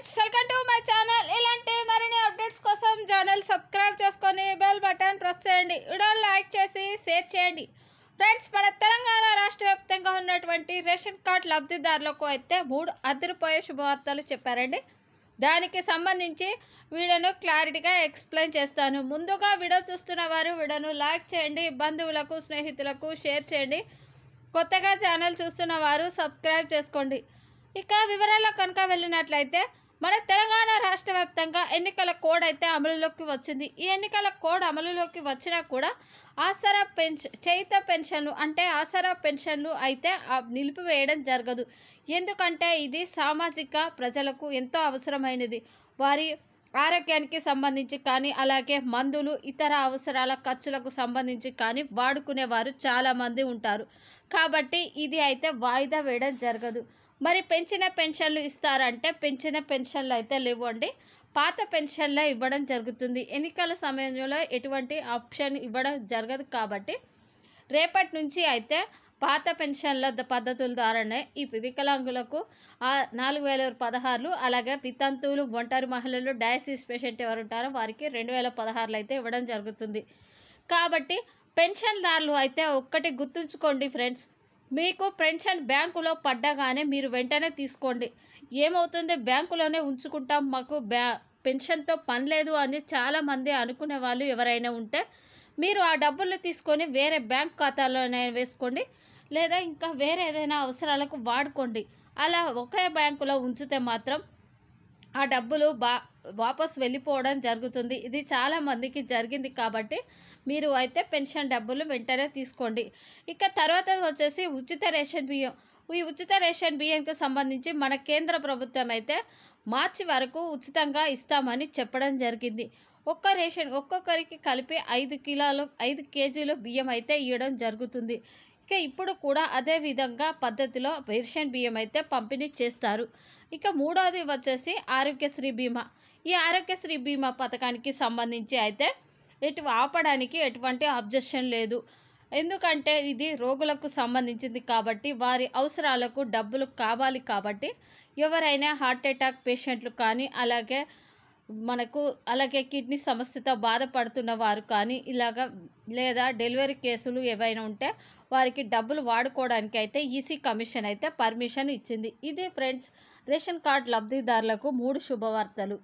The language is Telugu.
friends welcome to my channel ఇలాంటి మరిన్ని అప్డేట్స్ కోసం ఛానల్ సబ్స్క్రైబ్ చేసుకొని బెల్ బటన్ ప్రెస్ చేయండి వీడియోలు లైక్ చేసి షేర్ చేయండి ఫ్రెండ్స్ మన తెలంగాణ రాష్ట్ర వ్యాప్తంగా ఉన్నటువంటి రేషన్ కార్డు లబ్ధిదారులకు అయితే మూడు అదిరిపోయే శుభవార్తలు చెప్పారండి దానికి సంబంధించి వీడియోను క్లారిటీగా ఎక్స్ప్లెయిన్ చేస్తాను ముందుగా వీడియో చూస్తున్న వారు వీడియోను లైక్ చేయండి బంధువులకు స్నేహితులకు షేర్ చేయండి కొత్తగా ఛానల్ చూస్తున్న వారు సబ్స్క్రైబ్ చేసుకోండి ఇక వివరాల్లో కనుక వెళ్ళినట్లయితే మన తెలంగాణ రాష్ట్ర వ్యాప్తంగా ఎన్నికల కోడ్ అయితే అమలులోకి వచ్చింది ఈ ఎన్నికల కోడ్ అమలులోకి వచ్చినా కూడా ఆసరా పెన్ష చేత పెన్షన్లు అంటే ఆసరా పెన్షన్లు అయితే నిలిపివేయడం జరగదు ఎందుకంటే ఇది సామాజిక ప్రజలకు ఎంతో అవసరమైనది వారి ఆరోగ్యానికి సంబంధించి కానీ అలాగే మందులు ఇతర అవసరాల ఖర్చులకు సంబంధించి కానీ వాడుకునేవారు చాలామంది ఉంటారు కాబట్టి ఇది అయితే వాయిదా వేయడం జరగదు మరి పెంచిన పెన్షన్లు ఇస్తారంటే పెంచిన పెన్షన్లు అయితే లేవండి పాత పెన్షన్లే ఇవ్వడం జరుగుతుంది ఎన్నికల సమయంలో ఎటువంటి ఆప్షన్ ఇవ్వడం జరగదు కాబట్టి రేపటి నుంచి అయితే పాత పెన్షన్ల పద్ధతుల ద్వారానే ఈ వికలాంగులకు నాలుగు వేల పదహారులు అలాగే వితంతువులు ఒంటరి మహిళలు డయాసిస్ పేషెంట్ ఎవరు ఉంటారో వారికి రెండు వేల పదహారులు అయితే ఇవ్వడం జరుగుతుంది కాబట్టి పెన్షన్దారులు అయితే ఒక్కటి గుర్తుంచుకోండి ఫ్రెండ్స్ మీకు పెన్షన్ బ్యాంకులో పడ్డగానే మీరు వెంటనే తీసుకోండి ఏమవుతుంది బ్యాంకులోనే ఉంచుకుంటాం మాకు బ్యా పెన్షన్తో పని లేదు అని చాలామంది అనుకునే వాళ్ళు ఎవరైనా ఉంటే మీరు ఆ డబ్బులు తీసుకొని వేరే బ్యాంక్ ఖాతాలోనే వేసుకోండి లేదా ఇంకా వేరే ఏదైనా అవసరాలకు వాడుకోండి అలా ఒకే బ్యాంకులో ఉంచితే మాత్రం ఆ డబ్బులు బా వాపస్ వెళ్ళిపోవడం జరుగుతుంది ఇది చాలామందికి జరిగింది కాబట్టి మీరు అయితే పెన్షన్ డబ్బులు వెంటనే తీసుకోండి ఇక తర్వాత వచ్చేసి ఉచిత రేషన్ బియ్యం ఈ ఉచిత రేషన్ బియ్యంకి సంబంధించి మన కేంద్ర ప్రభుత్వం అయితే మార్చి వరకు ఉచితంగా ఇస్తామని చెప్పడం జరిగింది ఒక్క రేషన్ ఒక్కొక్కరికి కలిపి ఐదు కిలోలు ఐదు కేజీలు బియ్యం అయితే ఇవ్వడం జరుగుతుంది ఇక ఇప్పుడు కూడా అదే విధంగా పద్ధతిలో రేషన్ బియ్యం అయితే పంపిణీ చేస్తారు ఇక మూడోది వచ్చేసి ఆరోగ్యశ్రీ బీమా ఈ ఆరోగ్యశ్రీ బీమా పథకానికి సంబంధించి అయితే ఇటు ఆపడానికి ఎటువంటి అబ్జెక్షన్ లేదు ఎందుకంటే ఇది రోగులకు సంబంధించింది కాబట్టి వారి అవసరాలకు డబ్బులు కావాలి కాబట్టి ఎవరైనా హార్ట్ అటాక్ పేషెంట్లు కానీ అలాగే మనకు అలాగే కిడ్నీ సమస్యతో బాధపడుతున్న వారు కానీ ఇలాగ లేదా డెలివరీ కేసులు ఏవైనా ఉంటే వారికి డబ్బులు వాడుకోవడానికి అయితే ఈసీ కమిషన్ అయితే పర్మిషన్ ఇచ్చింది ఇది ఫ్రెండ్స్ రేషన్ కార్డు లబ్ధిదారులకు మూడు శుభవార్తలు